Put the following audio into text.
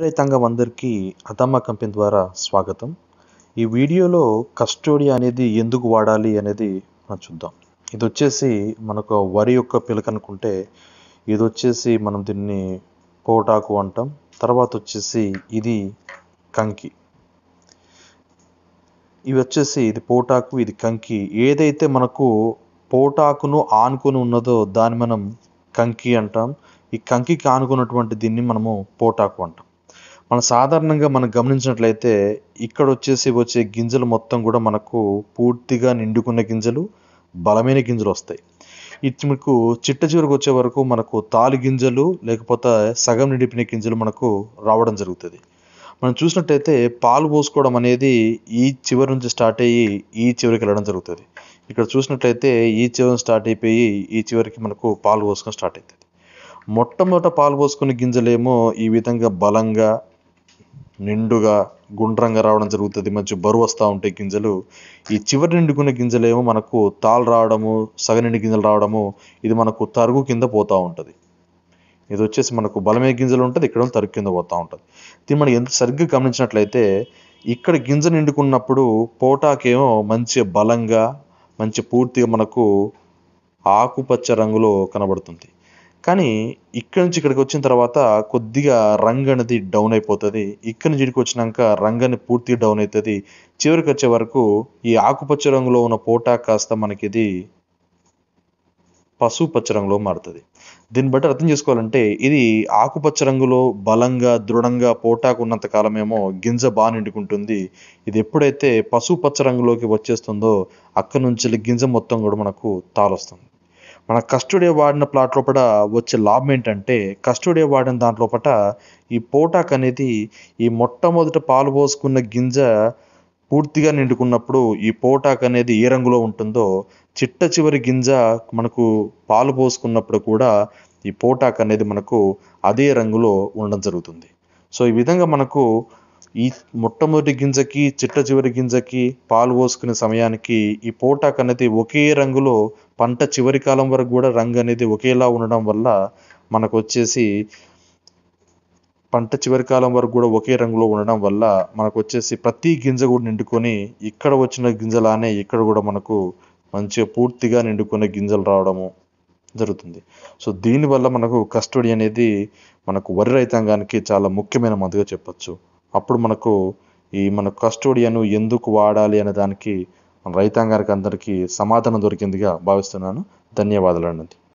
రైతాంగం అందరికీ అదమ్మ కంపెనీ ద్వారా స్వాగతం ఈ వీడియోలో కస్టోడియా అనేది ఎందుకు వాడాలి అనేది మనం చూద్దాం ఇది వచ్చేసి మనకు వరి యొక్క పిలక అనుకుంటే ఇది వచ్చేసి మనం దీన్ని పోటాకు అంటాం తర్వాత వచ్చేసి ఇది కంకి ఇవి వచ్చేసి ఇది పోటాకు ఇది కంకి ఏదైతే మనకు పోటాకును ఆనుకొని ఉన్నదో దాన్ని మనం కంకి అంటాం ఈ కంకికి ఆనుకున్నటువంటి దీన్ని మనము పోటాకు అంటాం మన సాధారణంగా మనం గమనించినట్లయితే ఇక్కడ వచ్చేసి వచ్చే గింజలు మొత్తం కూడా మనకు పూర్తిగా నిండుకున్న గింజలు బలమైన గింజలు వస్తాయి ఇది మీకు చిట్ట చివరికి వచ్చే వరకు మనకు తాలి గింజలు లేకపోతే సగం నిండిపిన గింజలు మనకు రావడం జరుగుతుంది మనం చూసినట్టయితే పాలు పోసుకోవడం అనేది ఈ చివరి నుంచి స్టార్ట్ అయ్యి ఈ చివరికి వెళ్ళడం జరుగుతుంది ఇక్కడ చూసినట్లయితే ఈ చివరి స్టార్ట్ అయిపోయి ఈ చివరికి మనకు పాలు పోసుకొని స్టార్ట్ అవుతుంది మొట్టమొదట పాలు పోసుకునే గింజలేమో ఈ విధంగా బలంగా నిండుగా గుండ్రంగా రావడం జరుగుతుంది మంచి బరువు వస్తూ ఉంటాయి గింజలు ఈ చివరి నిండుకునే గింజలేమో మనకు తాళ్ళు రావడము సగనిండి గింజలు రావడము ఇది మనకు తరుగు కింద పోతూ ఉంటుంది ఇది వచ్చేసి మనకు బలమే గింజలు ఉంటుంది ఇక్కడ తరుగు కింద పోతూ ఉంటుంది దీన్ని మనం ఎంత సరిగ్గా గమనించినట్లయితే ఇక్కడ గింజ నిండుకున్నప్పుడు పోటాకేమో మంచి బలంగా మంచి పూర్తిగా మనకు ఆకుపచ్చ రంగులో కనబడుతుంది కానీ ఇక్కడి నుంచి ఇక్కడికి వచ్చిన తర్వాత కొద్దిగా రంగ్ అనేది డౌన్ అయిపోతుంది ఇక్కడి నుంచి ఇక్కడికి వచ్చినాక రంగ్ అనేది పూర్తిగా డౌన్ అవుతుంది చివరికి వచ్చే వరకు ఈ ఆకుపచ్చ రంగులో ఉన్న పోటా కాస్త మనకి ఇది పసుపు పచ్చ రంగులో మారుతుంది దీన్ని బట్టి అర్థం చేసుకోవాలంటే ఇది ఆకుపచ్చ రంగులో బలంగా దృఢంగా పోటాకు ఉన్నంత కాలమేమో గింజ బాగా నిండుకుంటుంది ఇది ఎప్పుడైతే పసుపు పచ్చ రంగులోకి వచ్చేస్తుందో అక్కడి నుంచి గింజ మొత్తం కూడా మనకు తాలొస్తుంది మన కస్టడీ వాడిన ప్లాట్ లోపల వచ్చే లాభం ఏంటంటే కస్టడీ వాడిన దాంట్లో ఈ పోటాక్ అనేది ఈ మొట్టమొదట పాలు పోసుకున్న గింజ పూర్తిగా నిండుకున్నప్పుడు ఈ పోటాక్ అనేది ఏ రంగులో ఉంటుందో చిట్ట చివరి గింజ మనకు పాలు పోసుకున్నప్పుడు కూడా ఈ పోటాక్ అనేది మనకు అదే రంగులో ఉండడం జరుగుతుంది సో ఈ విధంగా మనకు ఈ మొట్టమొదటి గింజకి చిట్ట చివరి గింజకి పాలు పోసుకునే సమయానికి ఈ పోటాక్ అనేది ఒకే రంగులో పంట చివరి కాలం వరకు కూడా రంగు అనేది ఒకేలా ఉండడం వల్ల మనకు వచ్చేసి పంట చివరి కాలం వరకు కూడా ఒకే రంగులో ఉండడం వల్ల మనకు వచ్చేసి ప్రతి గింజ కూడా నిండుకొని ఇక్కడ వచ్చిన గింజలానే ఇక్కడ కూడా మనకు మంచిగా పూర్తిగా నిండుకునే గింజలు రావడము జరుగుతుంది సో దీనివల్ల మనకు కస్టడీ అనేది మనకు వరి రైతాంగానికి చాలా ముఖ్యమైన మందుగా చెప్పచ్చు అప్పుడు మనకు ఈ మన కస్టోడియను ఎందుకు వాడాలి అనే దానికి రైతాంగానికి అందరికీ సమాధానం దొరికిందిగా భావిస్తున్నాను ధన్యవాదాలు అన్నది